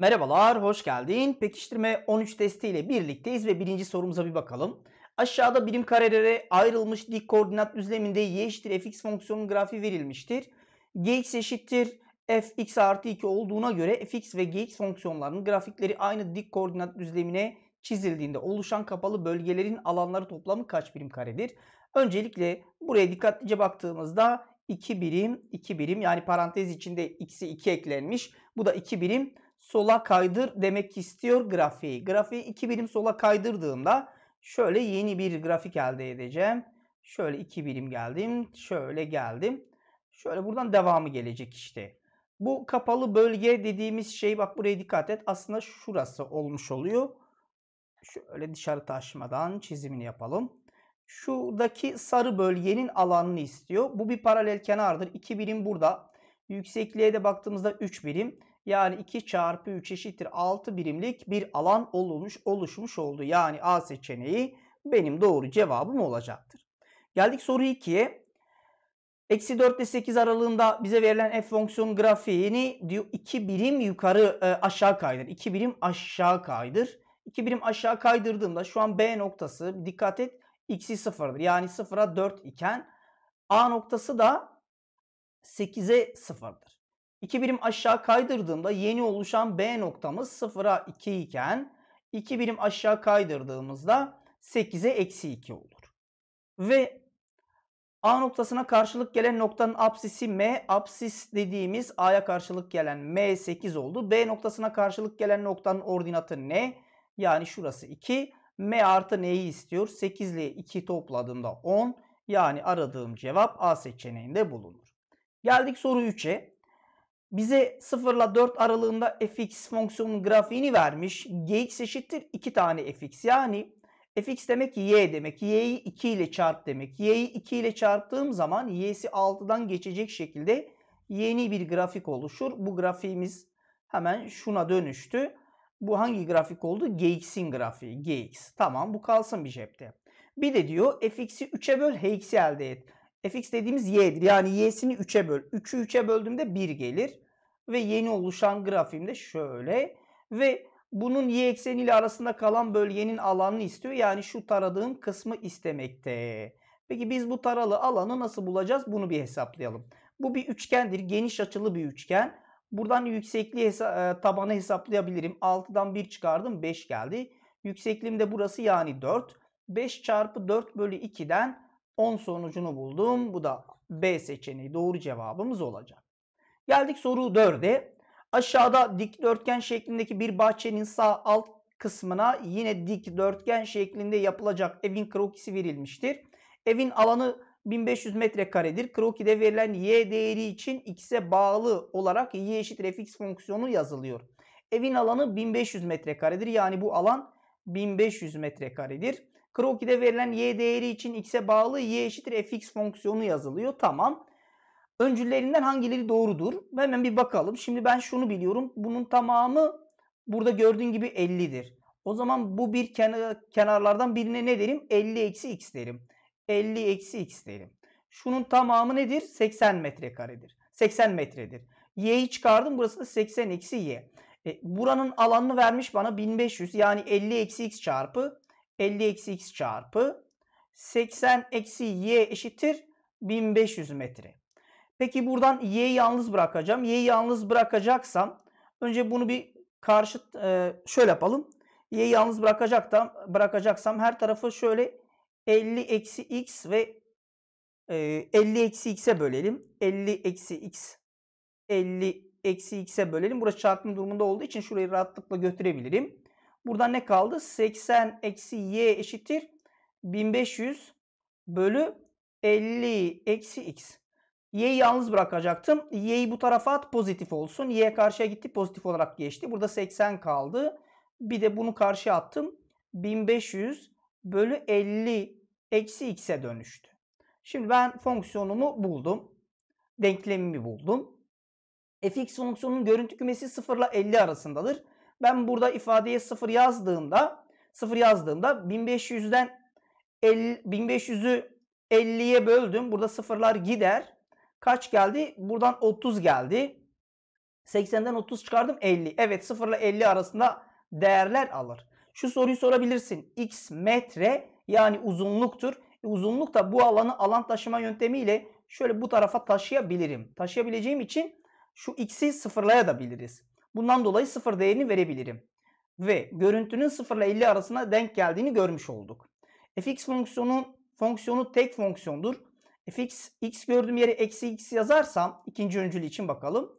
Merhabalar, hoş geldin. Pekiştirme 13 testi ile birlikteyiz ve birinci sorumuza bir bakalım. Aşağıda birim karelere ayrılmış dik koordinat düzleminde y eşittir fx fonksiyonun grafiği verilmiştir. gx eşittir fx artı 2 olduğuna göre fx ve gx fonksiyonlarının grafikleri aynı dik koordinat düzlemine çizildiğinde oluşan kapalı bölgelerin alanları toplamı kaç birim karedir? Öncelikle buraya dikkatlice baktığımızda 2 birim 2 birim yani parantez içinde x'i 2 eklenmiş. Bu da 2 birim sola kaydır demek istiyor grafiği. Grafiği iki birim sola kaydırdığımda şöyle yeni bir grafik elde edeceğim. Şöyle iki birim geldim. Şöyle geldim. Şöyle buradan devamı gelecek işte. Bu kapalı bölge dediğimiz şey bak buraya dikkat et. Aslında şurası olmuş oluyor. Şöyle dışarı taşmadan çizimini yapalım. Şuradaki sarı bölgenin alanını istiyor. Bu bir paralel kenardır. 2 birim burada. Yüksekliğe de baktığımızda 3 birim. Yani 2 çarpı 3 eşittir 6 birimlik bir alan olmuş, oluşmuş oldu. Yani A seçeneği benim doğru cevabım olacaktır. Geldik soru 2'ye. Eksi 4 ile 8 aralığında bize verilen f fonksiyonun grafiğini diyor 2 birim yukarı e, aşağı kaydır. 2 birim aşağı kaydır. 2 birim aşağı kaydırdığımda şu an B noktası dikkat et x'i sıfırdır. Yani sıfıra 4 iken A noktası da 8'e sıfırdır. 2 birim aşağı kaydırdığımda yeni oluşan B noktamız 0'a 2 iken 2 birim aşağı kaydırdığımızda 8'e eksi 2 olur. Ve A noktasına karşılık gelen noktanın apsisi M. Apsis dediğimiz A'ya karşılık gelen M 8 oldu. B noktasına karşılık gelen noktanın ordinatı N. Yani şurası 2. M artı N'yi istiyor. 8 ile 2 topladığımda 10. Yani aradığım cevap A seçeneğinde bulunur. Geldik soru 3'e. Bize 0 ile 4 aralığında fx fonksiyonunun grafiğini vermiş. gx eşittir 2 tane fx. Yani fx demek ki y demek. y'yi 2 ile çarp demek. y'yi 2 ile çarptığım zaman y'si 6'dan geçecek şekilde yeni bir grafik oluşur. Bu grafiğimiz hemen şuna dönüştü. Bu hangi grafik oldu? gx'in grafiği. gx. Tamam bu kalsın bir cepte. Bir de diyor fx'i 3'e böl hx'i elde et. fx dediğimiz y'dir. Yani y'sini 3'e böl. 3'ü 3'e böldüğümde 1 gelir ve yeni oluşan grafiğimde şöyle ve bunun y ekseni ile arasında kalan bölgenin alanını istiyor. Yani şu taradığım kısmı istemekte. Peki biz bu taralı alanı nasıl bulacağız? Bunu bir hesaplayalım. Bu bir üçgendir. Geniş açılı bir üçgen. Buradan yüksekliği hesa e, tabanı hesaplayabilirim. 6'dan 1 çıkardım. 5 geldi. Yüksekliğim de burası yani 4. 5 çarpı 4 bölü 2'den 10 sonucunu buldum. Bu da B seçeneği doğru cevabımız olacak. Geldik soru 4'e. Aşağıda dikdörtgen şeklindeki bir bahçenin sağ alt kısmına yine dikdörtgen şeklinde yapılacak evin krokisi verilmiştir. Evin alanı 1500 metrekaredir. Kroki'de verilen y değeri için x'e bağlı olarak y eşittir fx fonksiyonu yazılıyor. Evin alanı 1500 metrekaredir. Yani bu alan 1500 metrekaredir. Kroki'de verilen y değeri için x'e bağlı y eşittir fx fonksiyonu yazılıyor. Tamam. Öncüllerinden hangileri doğrudur? Hemen bir bakalım. Şimdi ben şunu biliyorum. Bunun tamamı burada gördüğün gibi 50'dir. O zaman bu bir kenar, kenarlardan birine ne derim? 50 eksi x derim. 50 eksi x derim. Şunun tamamı nedir? 80 metrekaredir. 80 metredir. Y'yi çıkardım. Burası da 80 eksi y. E, buranın alanını vermiş bana 1500. Yani 50 eksi x çarpı 50 eksi x çarpı 80 eksi y eşittir 1500 metre. Peki buradan y'yi yalnız bırakacağım. Y'yi yalnız bırakacaksam önce bunu bir karşıt e, şöyle yapalım. Y'yi yalnız bırakacaksam, bırakacaksam her tarafı şöyle 50 eksi x ve e, 50 eksi x'e bölelim. 50 eksi x 50 eksi x'e bölelim. Burası çarpım durumunda olduğu için şurayı rahatlıkla götürebilirim. Buradan ne kaldı? 80 eksi y eşittir 1500 bölü 50 eksi x. Y'yi yalnız bırakacaktım. Y'yi bu tarafa at pozitif olsun. Y karşıya gitti pozitif olarak geçti. Burada 80 kaldı. Bir de bunu karşıya attım. 1500 bölü 50 eksi x'e dönüştü. Şimdi ben fonksiyonumu buldum. Denklemimi buldum. fx fonksiyonunun görüntü kümesi 0 ile 50 arasındadır. Ben burada ifadeye 0 yazdığımda 0 yazdığımda 1500'den 1500'ü 50'ye böldüm. Burada sıfırlar gider. Kaç geldi? Buradan 30 geldi. 80'den 30 çıkardım 50. Evet 0 ile 50 arasında değerler alır. Şu soruyu sorabilirsin. X metre yani uzunluktur. E, uzunluk da bu alanı alan taşıma yöntemiyle şöyle bu tarafa taşıyabilirim. Taşıyabileceğim için şu x'i sıfırlayabiliriz. Bundan dolayı sıfır değerini verebilirim. Ve görüntünün 0 ile 50 arasında denk geldiğini görmüş olduk. fx fonksiyonu fonksiyonu tek fonksiyondur fx x gördüğüm yere eksi x yazarsam ikinci öncül için bakalım.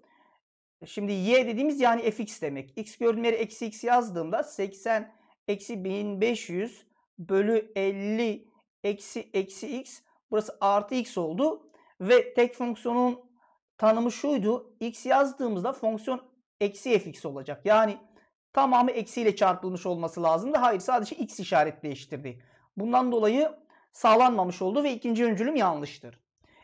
Şimdi y dediğimiz yani fx demek. x gördüğüm yere eksi x yazdığımda 80 eksi 1500 bölü 50 eksi eksi x burası artı x oldu. Ve tek fonksiyonun tanımı şuydu. x yazdığımızda fonksiyon eksi fx olacak. Yani tamamı eksiyle çarpılmış olması lazım hayır sadece x işaret değiştirdi. Bundan dolayı sağlanmamış oldu ve ikinci öncülüm yanlıştır.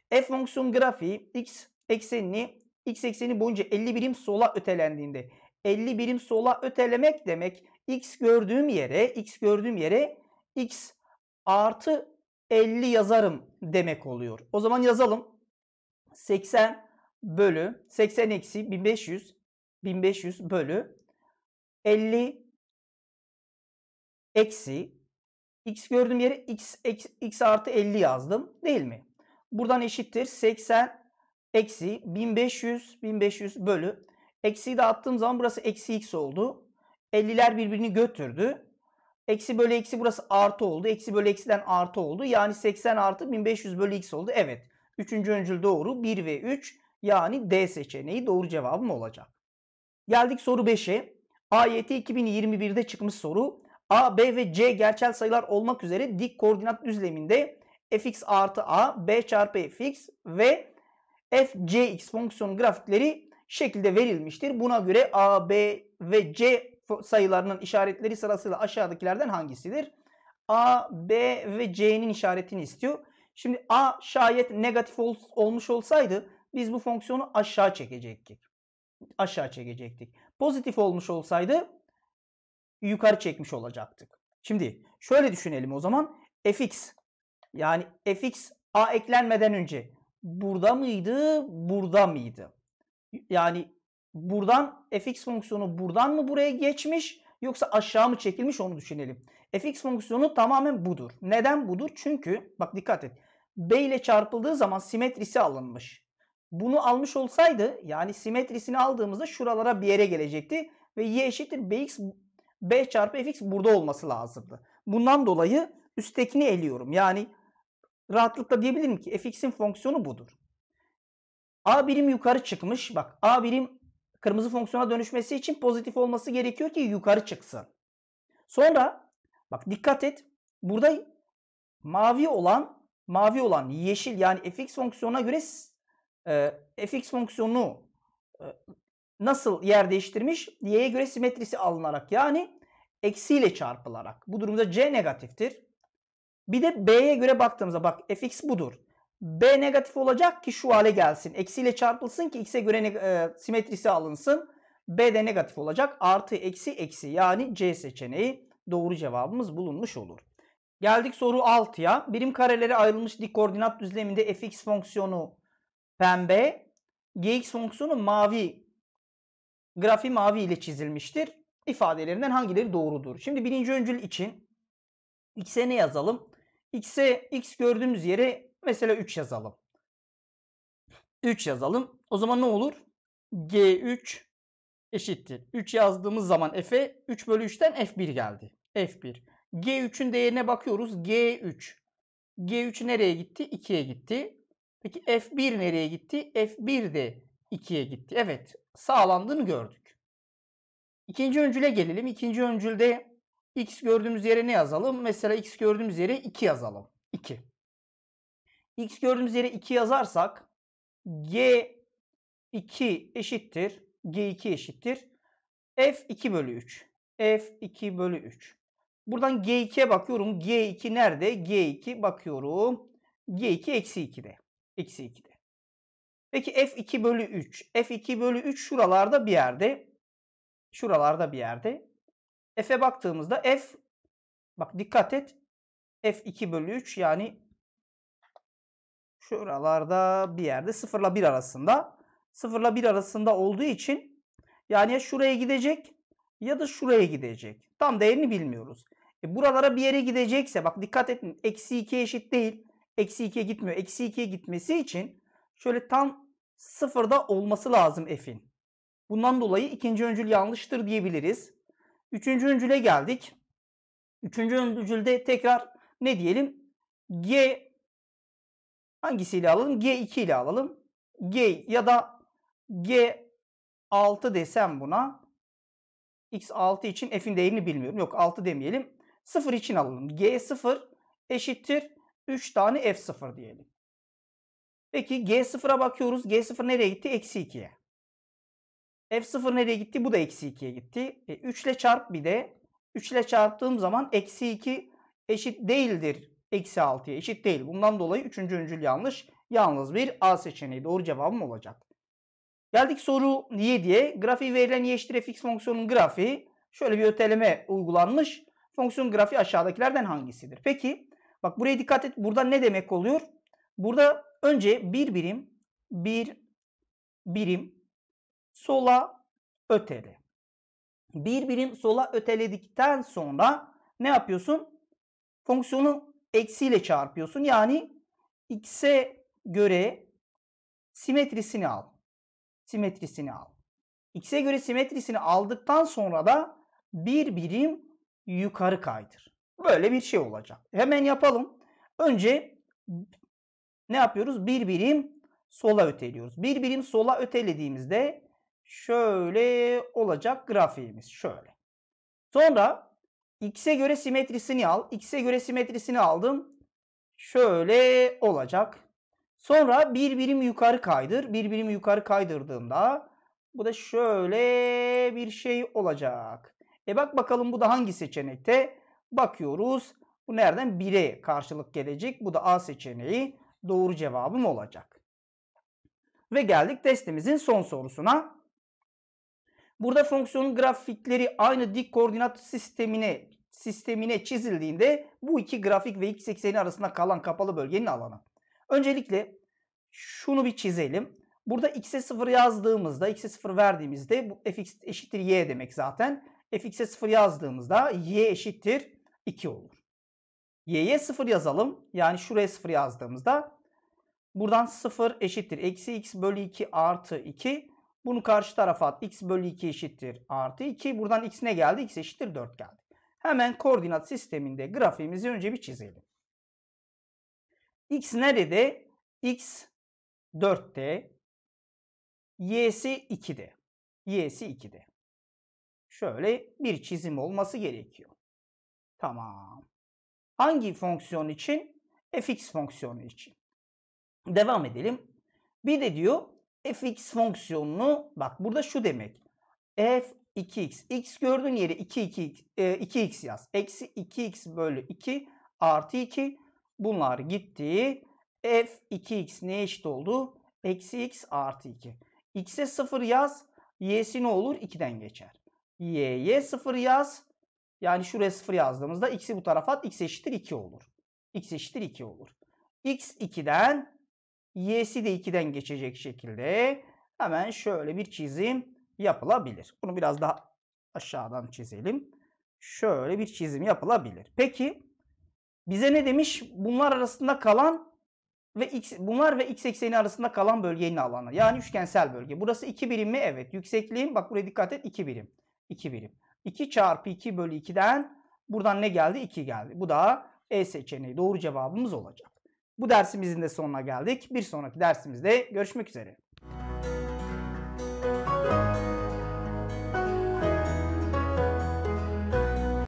F fonksiyon grafiği x eksenini x ekseni boyunca 50 birim sola ötelendiğinde 50 birim sola ötelemek demek x gördüğüm yere x gördüğüm yere x artı 50 yazarım demek oluyor. O zaman yazalım. 80 bölü 80 eksi 1500 1500 bölü 50 eksi X gördüğüm yere x, x, x artı 50 yazdım. Değil mi? Buradan eşittir. 80 eksi 1500 1500 bölü. Eksiyi de attığım zaman burası eksi x oldu. 50'ler birbirini götürdü. Eksi bölü eksi burası artı oldu. Eksi bölü eksiden artı oldu. Yani 80 artı 1500 bölü x oldu. Evet. Üçüncü öncül doğru. 1 ve 3 yani D seçeneği doğru cevabım olacak. Geldik soru 5'e. AYT 2021'de çıkmış soru. A, B ve C gerçel sayılar olmak üzere dik koordinat düzleminde fx artı a, b çarpı fx ve fcx fonksiyon grafikleri şekilde verilmiştir. Buna göre a, b ve c sayılarının işaretleri sırasıyla aşağıdakilerden hangisidir? A, B ve C'nin işaretini istiyor. Şimdi A şayet negatif ol, olmuş olsaydı biz bu fonksiyonu aşağı çekecektik. Aşağı çekecektik. Pozitif olmuş olsaydı yukarı çekmiş olacaktık. Şimdi şöyle düşünelim o zaman. fx yani fx a eklenmeden önce burada mıydı, burada mıydı? Yani buradan fx fonksiyonu buradan mı buraya geçmiş yoksa aşağı mı çekilmiş onu düşünelim. fx fonksiyonu tamamen budur. Neden budur? Çünkü bak dikkat et. b ile çarpıldığı zaman simetrisi alınmış. Bunu almış olsaydı yani simetrisini aldığımızda şuralara bir yere gelecekti ve y eşittir bx B çarpı fx burada olması lazımdı. Bundan dolayı üsttekini eliyorum. Yani rahatlıkla diyebilirim ki fx'in fonksiyonu budur. A birim yukarı çıkmış. Bak A birim kırmızı fonksiyona dönüşmesi için pozitif olması gerekiyor ki yukarı çıksın. Sonra bak dikkat et. Burada mavi olan mavi olan yeşil yani fx fonksiyona göre e, fx fonksiyonu e, nasıl yer değiştirmiş? Y'ye göre simetrisi alınarak yani eksiyle çarpılarak. Bu durumda C negatiftir. Bir de B'ye göre baktığımızda bak fx budur. B negatif olacak ki şu hale gelsin. Eksiyle çarpılsın ki x'e göre e, simetrisi alınsın. B de negatif olacak. Artı eksi eksi yani C seçeneği doğru cevabımız bulunmuş olur. Geldik soru 6'ya. Birim karelere ayrılmış dik koordinat düzleminde fx fonksiyonu pembe, gx fonksiyonu mavi grafi mavi ile çizilmiştir. İfadelerinden hangileri doğrudur? Şimdi birinci öncül için x'e ne yazalım? x'e x gördüğümüz yere mesela 3 yazalım. 3 yazalım. O zaman ne olur? g3 eşittir. 3 yazdığımız zaman f'e 3 bölü 3'ten f1 geldi. f1. g3'ün değerine bakıyoruz. g3. g3 nereye gitti? 2'ye gitti. Peki f1 nereye gitti? f1 de 2'ye gitti. Evet sağlandığını gördük. İkinci öncüle gelelim. İkinci öncülde x gördüğümüz yere ne yazalım? Mesela x gördüğümüz yere 2 yazalım. 2. x gördüğümüz yere 2 yazarsak g2 eşittir. g2 eşittir. f2 bölü 3. f2 bölü 3. Buradan G2'ye bakıyorum. G2 nerede? G2 bakıyorum. G2 eksi 2'de. Eksi 2'de. Peki F2 bölü 3. F2 bölü 3 şuralarda bir yerde. Şuralarda bir yerde. F'e baktığımızda F bak dikkat et. F2 bölü 3 yani şuralarda bir yerde 0 ile 1 arasında. 0 ile 1 arasında olduğu için yani ya şuraya gidecek ya da şuraya gidecek. Tam değerini bilmiyoruz. E buralara bir yere gidecekse bak dikkat edin eksi 2 eşit değil. Eksi 2'ye gitmiyor. Eksi 2'ye gitmesi için şöyle tam sıfırda olması lazım f'in. Bundan dolayı ikinci öncül yanlıştır diyebiliriz. Üçüncü öncüle geldik. Üçüncü öncülde tekrar ne diyelim? G hangisiyle alalım? G2 ile alalım. G ya da G6 desem buna. X6 için f'in değerini bilmiyorum. Yok 6 demeyelim. 0 için alalım. G0 eşittir 3 tane f0 diyelim. Peki G0'a bakıyoruz. G0 nereye gitti? Eksi 2'ye. F0 nereye gitti? Bu da eksi 2'ye gitti. E, 3 ile çarp bir de. 3 ile çarptığım zaman eksi 2 eşit değildir. Eksi 6'ya eşit değil. Bundan dolayı 3. öncül yanlış. Yalnız bir A seçeneği doğru cevabım olacak. Geldik soru niye Grafiği verilen y eşittir fonksiyonun grafiği şöyle bir öteleme uygulanmış. Fonksiyon grafiği aşağıdakilerden hangisidir? Peki bak buraya dikkat et. Burada ne demek oluyor? Burada Önce bir birim, bir birim sola ötele. Bir birim sola öteledikten sonra ne yapıyorsun? Fonksiyonu eksiyle çarpıyorsun. Yani x'e göre simetrisini al. Simetrisini al. X'e göre simetrisini aldıktan sonra da bir birim yukarı kaydır. Böyle bir şey olacak. Hemen yapalım. Önce ne yapıyoruz? Bir birim sola öteliyoruz. Bir birim sola ötelediğimizde şöyle olacak grafiğimiz. Şöyle. Sonra x'e göre simetrisini al. X'e göre simetrisini aldım. Şöyle olacak. Sonra bir birim yukarı kaydır. Bir birim yukarı kaydırdığımda bu da şöyle bir şey olacak. E bak bakalım bu da hangi seçenekte? Bakıyoruz. Bu nereden? 1'e karşılık gelecek. Bu da A seçeneği doğru cevabım olacak. Ve geldik testimizin son sorusuna. Burada fonksiyonun grafikleri aynı dik koordinat sistemine sistemine çizildiğinde bu iki grafik ve x ekseni arasında kalan kapalı bölgenin alanı. Öncelikle şunu bir çizelim. Burada x'e 0 yazdığımızda, x'e 0 verdiğimizde bu fx eşittir y demek zaten. fx'e 0 yazdığımızda y eşittir 2 olur. y'ye 0 yazalım. Yani şuraya 0 yazdığımızda Buradan 0 eşittir. Eksi x bölü 2 artı 2. Bunu karşı tarafa at. x bölü 2 eşittir artı 2. Buradan x ne geldi? x eşittir 4 geldi. Hemen koordinat sisteminde grafiğimizi önce bir çizelim. x nerede? x 4'te. y'si 2'de. y'si 2'de. Şöyle bir çizim olması gerekiyor. Tamam. Hangi fonksiyon için? fx fonksiyonu için. Devam edelim. Bir de diyor fx fonksiyonunu bak burada şu demek. f 2x. x gördüğün yere 2, 2, 2x yaz. Eksi 2x bölü 2 artı 2. Bunlar gitti. f 2x neye eşit oldu? Eksi x artı 2. x'e 0 yaz. y'si ne olur? 2'den geçer. y'ye 0 yaz. Yani şuraya 0 yazdığımızda x'i bu tarafa at. x eşittir 2 olur. x eşittir 2 olur. x 2'den y'si de 2'den geçecek şekilde hemen şöyle bir çizim yapılabilir. Bunu biraz daha aşağıdan çizelim. Şöyle bir çizim yapılabilir. Peki bize ne demiş? Bunlar arasında kalan ve x, bunlar ve x ekseni arasında kalan bölgenin alanı. Yani üçgensel bölge. Burası 2 birim mi? Evet. Yüksekliğin bak buraya dikkat et 2 birim. 2 birim. 2 çarpı 2 bölü 2'den buradan ne geldi? 2 geldi. Bu da E seçeneği. Doğru cevabımız olacak. Bu dersimizin de sonuna geldik. Bir sonraki dersimizde görüşmek üzere.